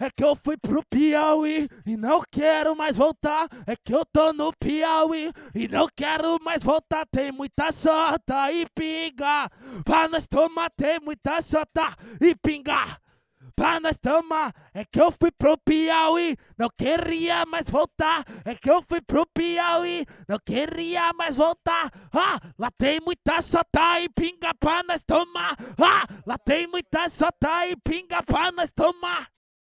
É que eu fui pro Piauí e não quero mais voltar. É que eu tô no Piauí e não quero mais voltar. Tem muita sota e pinga. Pra nós tomar, tem muita sota e pinga. Pra nós tomar, é que eu fui pro Piauí, não queria mais voltar. É que eu fui pro Piauí não queria mais voltar. Ah, lá tem muita sota e pinga pra nós tomar. Ah, lá tem muita sota e pinga pra nós tomar.